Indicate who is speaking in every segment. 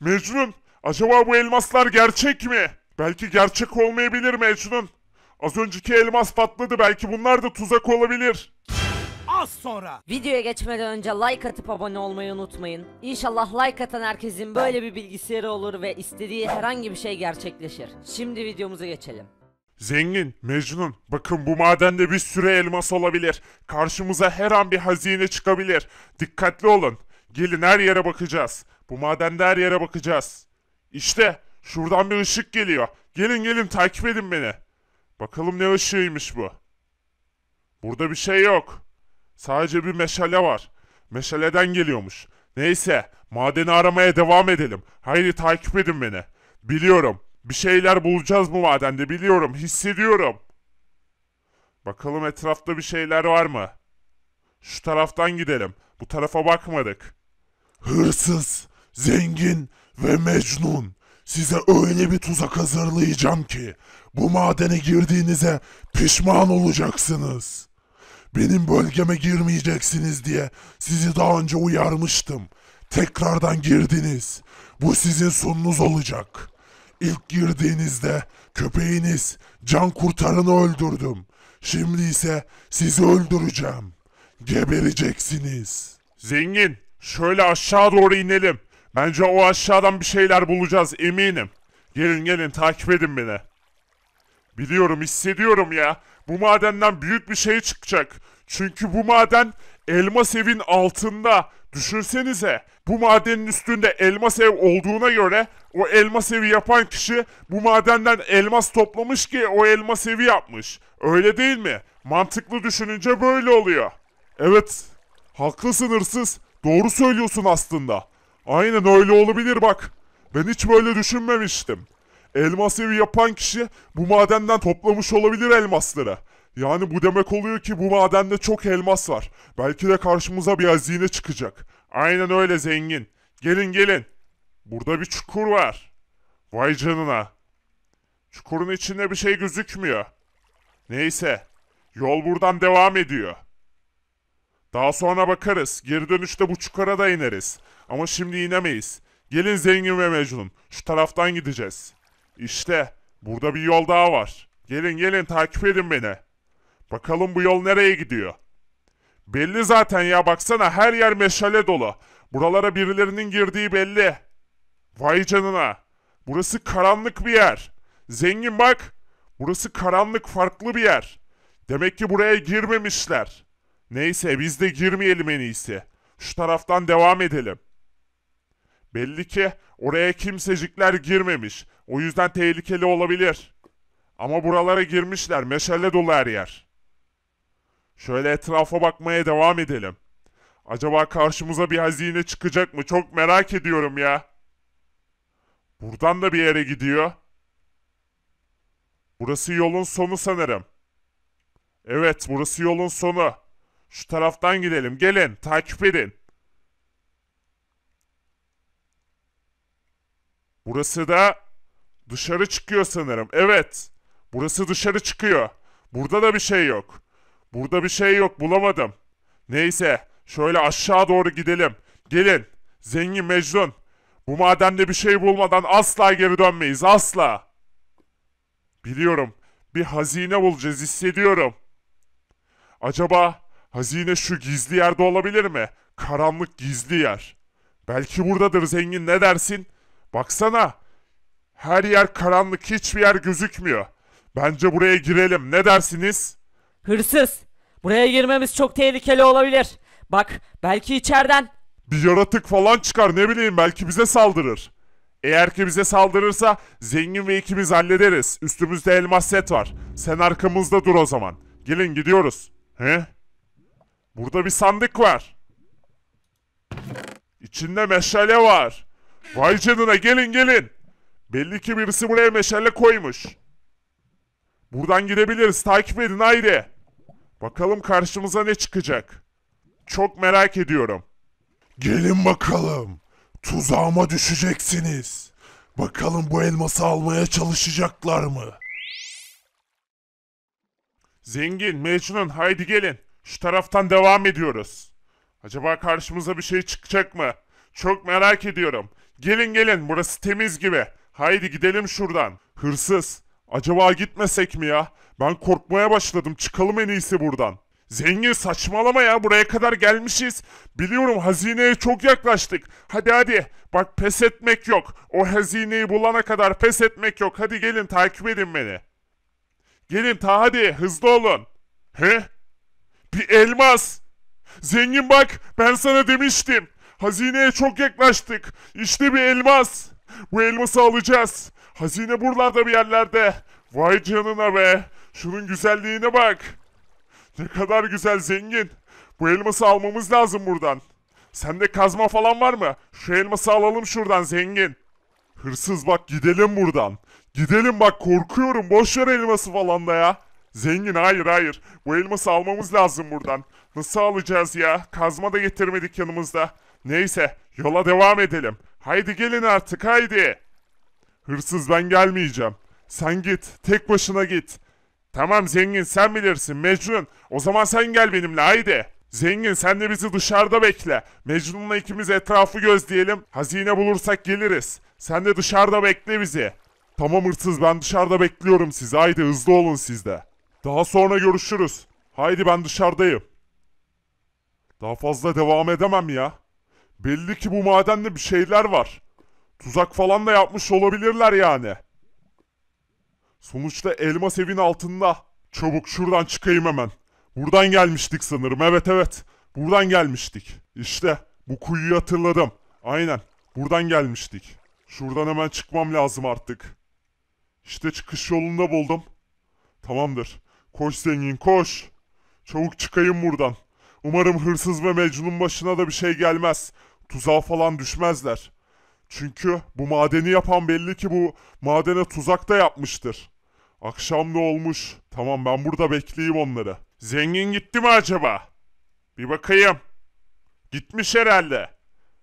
Speaker 1: Mecnun, acaba bu elmaslar gerçek mi? Belki gerçek olmayabilir Mecnun. Az önceki elmas patladı belki bunlar da tuzak olabilir.
Speaker 2: Az sonra. Videoya geçmeden önce like atıp abone olmayı unutmayın. İnşallah like atan herkesin böyle bir bilgisayarı olur ve istediği herhangi bir şey gerçekleşir. Şimdi videomuza geçelim.
Speaker 1: Zengin, Mecnun, bakın bu madende bir sürü elmas olabilir. Karşımıza her an bir hazine çıkabilir. Dikkatli olun. Gelin her yere bakacağız. Bu madende her yere bakacağız. İşte şuradan bir ışık geliyor. Gelin gelin takip edin beni. Bakalım ne ışığıymış bu. Burada bir şey yok. Sadece bir meşale var. Meşaleden geliyormuş. Neyse madeni aramaya devam edelim. Haydi takip edin beni. Biliyorum. Bir şeyler bulacağız bu madende biliyorum. Hissediyorum. Bakalım etrafta bir şeyler var mı? Şu taraftan gidelim. Bu tarafa bakmadık hırsız, zengin ve mecnun. Size öyle bir tuzak hazırlayacağım ki bu madene girdiğinize pişman olacaksınız. Benim bölgeme girmeyeceksiniz diye sizi daha önce uyarmıştım. Tekrardan girdiniz. Bu sizin sonunuz olacak. İlk girdiğinizde köpeğiniz can kurtarını öldürdüm. Şimdi ise sizi öldüreceğim. Gebereceksiniz. Zengin, Şöyle aşağı doğru inelim. Bence o aşağıdan bir şeyler bulacağız eminim. Gelin gelin takip edin beni. Biliyorum hissediyorum ya. Bu madenden büyük bir şey çıkacak. Çünkü bu maden elmas evin altında. Düşünsenize bu madenin üstünde elmas ev olduğuna göre o elmas evi yapan kişi bu madenden elmas toplamış ki o elmas evi yapmış. Öyle değil mi? Mantıklı düşününce böyle oluyor. Evet haklısın hırsız. Doğru söylüyorsun aslında. Aynen öyle olabilir bak. Ben hiç böyle düşünmemiştim. Elmas evi yapan kişi bu madenden toplamış olabilir elmasları. Yani bu demek oluyor ki bu madende çok elmas var. Belki de karşımıza bir hazine çıkacak. Aynen öyle zengin. Gelin gelin. Burada bir çukur var. Vay canına. Çukurun içinde bir şey gözükmüyor. Neyse. Yol buradan devam ediyor. Daha sonra bakarız. Geri dönüşte bu çukura da ineriz. Ama şimdi inemeyiz. Gelin zengin ve mecnun. Şu taraftan gideceğiz. İşte burada bir yol daha var. Gelin gelin takip edin beni. Bakalım bu yol nereye gidiyor? Belli zaten ya baksana her yer meşale dolu. Buralara birilerinin girdiği belli. Vay canına. Burası karanlık bir yer. Zengin bak. Burası karanlık farklı bir yer. Demek ki buraya girmemişler. Neyse biz de girmeyelim en iyisi. Şu taraftan devam edelim. Belli ki oraya kimsecikler girmemiş. O yüzden tehlikeli olabilir. Ama buralara girmişler. Meşale dolu her yer. Şöyle etrafa bakmaya devam edelim. Acaba karşımıza bir hazine çıkacak mı? Çok merak ediyorum ya. Buradan da bir yere gidiyor. Burası yolun sonu sanırım. Evet, burası yolun sonu. Şu taraftan gidelim. Gelin. Takip edin. Burası da dışarı çıkıyor sanırım. Evet. Burası dışarı çıkıyor. Burada da bir şey yok. Burada bir şey yok. Bulamadım. Neyse. Şöyle aşağı doğru gidelim. Gelin. Zengin Mecnun. Bu madende bir şey bulmadan asla geri dönmeyiz. Asla. Biliyorum. Bir hazine bulacağız hissediyorum. Acaba Hazine şu gizli yerde olabilir mi? Karanlık gizli yer. Belki buradadır zengin ne dersin? Baksana. Her yer karanlık hiçbir yer gözükmüyor. Bence buraya girelim ne dersiniz? Hırsız. Buraya girmemiz çok tehlikeli olabilir. Bak belki içeriden. Bir yaratık falan çıkar ne bileyim belki bize saldırır. Eğer ki bize saldırırsa zengin ve ikimiz hallederiz. Üstümüzde elmas set var. Sen arkamızda dur o zaman. Gelin gidiyoruz. He? Burada bir sandık var. İçinde meşale var. Vay canına gelin gelin. Belli ki birisi buraya meşale koymuş. Buradan gidebiliriz. Takip edin haydi. Bakalım karşımıza ne çıkacak. Çok merak ediyorum. Gelin bakalım. Tuzağıma düşeceksiniz. Bakalım bu elması almaya çalışacaklar mı? Zengin, Mecnun haydi gelin. Şu taraftan devam ediyoruz. Acaba karşımıza bir şey çıkacak mı? Çok merak ediyorum. Gelin gelin burası temiz gibi. Haydi gidelim şuradan. Hırsız. Acaba gitmesek mi ya? Ben korkmaya başladım. Çıkalım en iyisi buradan. Zengin saçmalama ya buraya kadar gelmişiz. Biliyorum hazineye çok yaklaştık. Hadi hadi bak pes etmek yok. O hazineyi bulana kadar pes etmek yok. Hadi gelin takip edin beni. Gelin ta hadi hızlı olun. He? Bir elmas. Zengin bak ben sana demiştim. Hazineye çok yaklaştık. İşte bir elmas. Bu elması alacağız. Hazine buralarda bir yerlerde. Vay canına be. Şunun güzelliğine bak. Ne kadar güzel zengin. Bu elması almamız lazım buradan. Sende kazma falan var mı? Şu elması alalım şuradan zengin. Hırsız bak gidelim buradan. Gidelim bak korkuyorum. Boş ver elması falan da ya. Zengin hayır hayır. Bu elması almamız lazım buradan. Nasıl alacağız ya? Kazma da getirmedik yanımızda. Neyse yola devam edelim. Haydi gelin artık haydi. Hırsız ben gelmeyeceğim. Sen git. Tek başına git. Tamam zengin sen bilirsin Mecnun. O zaman sen gel benimle haydi. Zengin sen de bizi dışarıda bekle. Mecnun'la ikimiz etrafı gözleyelim. Hazine bulursak geliriz. Sen de dışarıda bekle bizi. Tamam hırsız ben dışarıda bekliyorum sizi. Haydi hızlı olun sizde. Daha sonra görüşürüz. Haydi ben dışarıdayım. Daha fazla devam edemem ya. Belli ki bu madende bir şeyler var. Tuzak falan da yapmış olabilirler yani. Sonuçta elmas evin altında. Çabuk şuradan çıkayım hemen. Buradan gelmiştik sanırım. Evet evet. Buradan gelmiştik. İşte bu kuyuyu hatırladım. Aynen. Buradan gelmiştik. Şuradan hemen çıkmam lazım artık. İşte çıkış yolunda buldum. Tamamdır. Koş zengin koş. Çabuk çıkayım buradan. Umarım hırsız ve Mecnun başına da bir şey gelmez. Tuzağa falan düşmezler. Çünkü bu madeni yapan belli ki bu madene tuzak da yapmıştır. Akşam ne olmuş? Tamam ben burada bekleyeyim onları. Zengin gitti mi acaba? Bir bakayım. Gitmiş herhalde.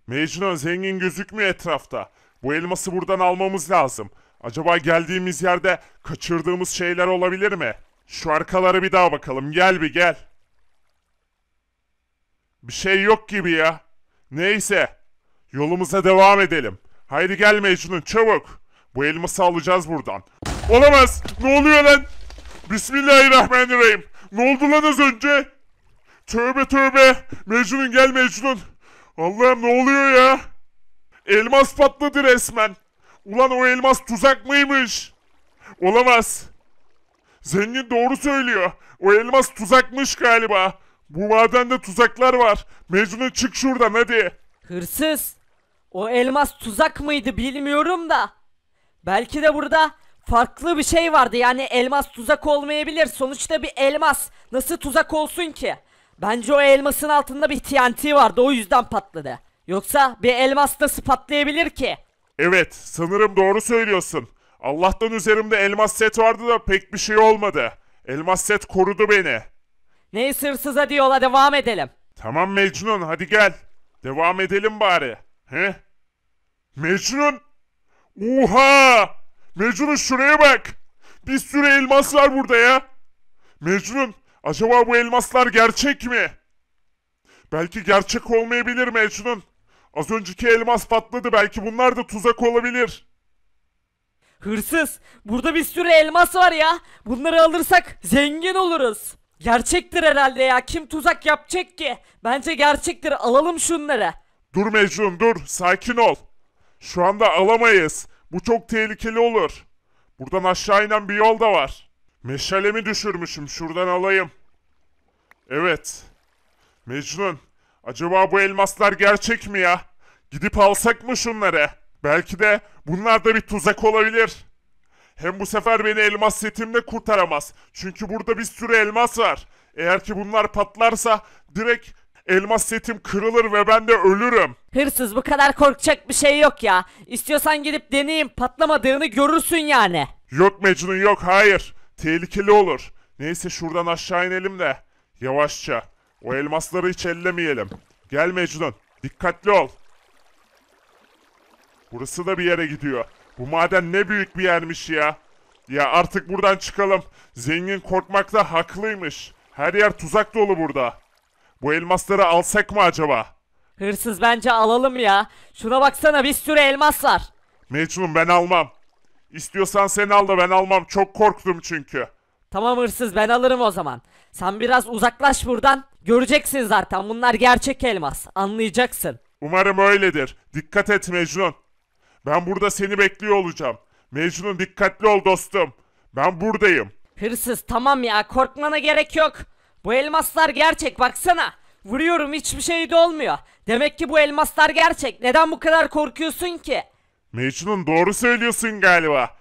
Speaker 1: Mecnun zengin gözükmüyor etrafta. Bu elması buradan almamız lazım. Acaba geldiğimiz yerde kaçırdığımız şeyler olabilir mi? Şu arkalara bir daha bakalım. Gel bir gel. Bir şey yok gibi ya. Neyse. Yolumuza devam edelim. Haydi gel Mecnun çabuk. Bu elması alacağız buradan. Olamaz. Ne oluyor lan? Bismillahirrahmanirrahim. Ne oldu lan az önce? Tövbe tövbe. Mecnun gel Mecnun. Allah'ım ne oluyor ya? Elmas patladı resmen. Ulan o elmas tuzak mıymış? Olamaz. Zengin doğru söylüyor. O elmas tuzakmış galiba. Bu madende tuzaklar var.
Speaker 2: Mecnun'u çık şuradan hadi. Hırsız. O elmas tuzak mıydı bilmiyorum da. Belki de burada farklı bir şey vardı. Yani elmas tuzak olmayabilir. Sonuçta bir elmas nasıl tuzak olsun ki? Bence o elmasın altında bir TNT vardı. O yüzden patladı. Yoksa bir elmas nasıl patlayabilir ki? Evet,
Speaker 1: sanırım doğru söylüyorsun. Allah'tan üzerimde elmas set vardı da pek bir şey olmadı. Elmas set korudu beni.
Speaker 2: Ne hırsıza diyorlar devam edelim.
Speaker 1: Tamam Mecnun hadi gel. Devam edelim bari. He? Mecnun! Oha! Mecnun şuraya bak. Bir sürü elmas var burada ya. Mecnun acaba bu elmaslar gerçek mi? Belki gerçek olmayabilir Mecnun. Az önceki elmas patladı belki bunlar da tuzak
Speaker 2: olabilir. Hırsız. Burada bir sürü elmas var ya. Bunları alırsak zengin oluruz. Gerçektir herhalde ya. Kim tuzak yapacak ki? Bence gerçektir. Alalım şunları.
Speaker 1: Dur Mecnun dur. Sakin ol. Şu anda alamayız. Bu çok tehlikeli olur. Buradan aşağı inen bir yol da var. Meşalemi düşürmüşüm. Şuradan alayım. Evet. Mecnun. Acaba bu elmaslar gerçek mi ya? Gidip alsak mı şunları? Belki de bunlar da bir tuzak olabilir. Hem bu sefer beni elmas setimle kurtaramaz. Çünkü burada bir sürü elmas var. Eğer ki bunlar patlarsa direkt elmas
Speaker 2: setim kırılır ve ben de ölürüm. Hırsız bu kadar korkacak bir şey yok ya. İstiyorsan gidip deneyim patlamadığını görürsün yani.
Speaker 1: Yok Mecnun yok hayır. Tehlikeli olur. Neyse şuradan aşağı inelim de. Yavaşça. O elmasları hiç ellemeyelim. Gel Mecnun. Dikkatli ol. Burası da bir yere gidiyor. Bu maden ne büyük bir yermiş ya. Ya artık buradan çıkalım. Zengin korkmakta haklıymış. Her yer tuzak dolu burada. Bu elmasları alsak mı acaba?
Speaker 2: Hırsız bence alalım ya. Şuna baksana bir sürü elmas var.
Speaker 1: Mecnun ben almam. İstiyorsan sen al da ben almam. Çok korktum çünkü.
Speaker 2: Tamam hırsız ben alırım o zaman. Sen biraz uzaklaş buradan. Göreceksin zaten bunlar gerçek elmas. Anlayacaksın.
Speaker 1: Umarım öyledir. Dikkat et Mecnun. Ben burada seni bekliyor olacağım. Mecnun dikkatli ol dostum. Ben buradayım.
Speaker 2: Hırsız tamam ya korkmana gerek yok. Bu elmaslar gerçek baksana. Vuruyorum hiçbir şey de olmuyor. Demek ki bu elmaslar gerçek. Neden bu kadar korkuyorsun ki? Mecnun doğru söylüyorsun galiba.